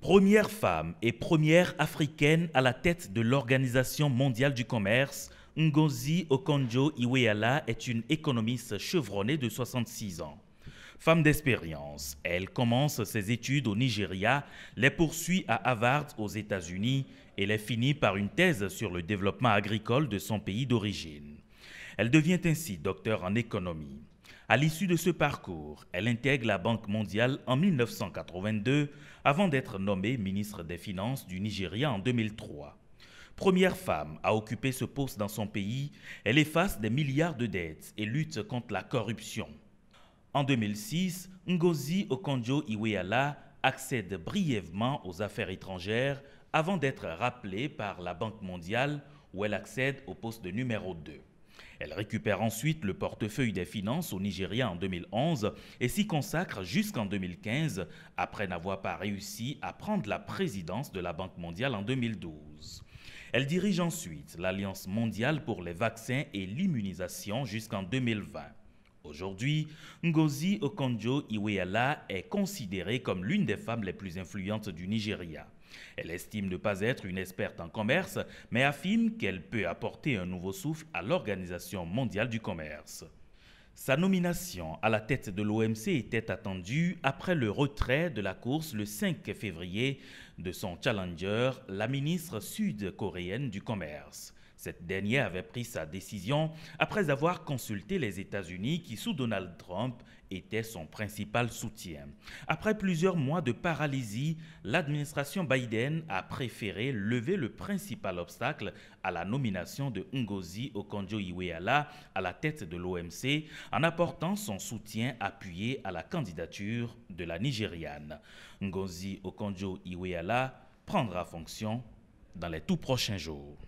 Première femme et première africaine à la tête de l'Organisation mondiale du commerce, Ngozi Okonjo-Iweala est une économiste chevronnée de 66 ans. Femme d'expérience, elle commence ses études au Nigeria, les poursuit à Harvard aux États-Unis et les finit par une thèse sur le développement agricole de son pays d'origine. Elle devient ainsi docteur en économie. À l'issue de ce parcours, elle intègre la Banque mondiale en 1982 avant d'être nommée ministre des Finances du Nigeria en 2003. Première femme à occuper ce poste dans son pays, elle efface des milliards de dettes et lutte contre la corruption. En 2006, Ngozi Okonjo-Iweala accède brièvement aux affaires étrangères avant d'être rappelée par la Banque mondiale où elle accède au poste de numéro 2. Elle récupère ensuite le portefeuille des finances au Nigeria en 2011 et s'y consacre jusqu'en 2015 après n'avoir pas réussi à prendre la présidence de la Banque mondiale en 2012. Elle dirige ensuite l'Alliance mondiale pour les vaccins et l'immunisation jusqu'en 2020. Aujourd'hui, Ngozi Okonjo-Iweala est considérée comme l'une des femmes les plus influentes du Nigeria. Elle estime ne pas être une experte en commerce, mais affirme qu'elle peut apporter un nouveau souffle à l'Organisation mondiale du commerce. Sa nomination à la tête de l'OMC était attendue après le retrait de la course le 5 février de son challenger, la ministre sud-coréenne du commerce. Cette dernière avait pris sa décision après avoir consulté les États-Unis qui, sous Donald Trump, étaient son principal soutien. Après plusieurs mois de paralysie, l'administration Biden a préféré lever le principal obstacle à la nomination de Ngozi Okonjo-Iweala à la tête de l'OMC en apportant son soutien appuyé à la candidature de la Nigériane. Ngozi Okonjo-Iweala prendra fonction dans les tout prochains jours.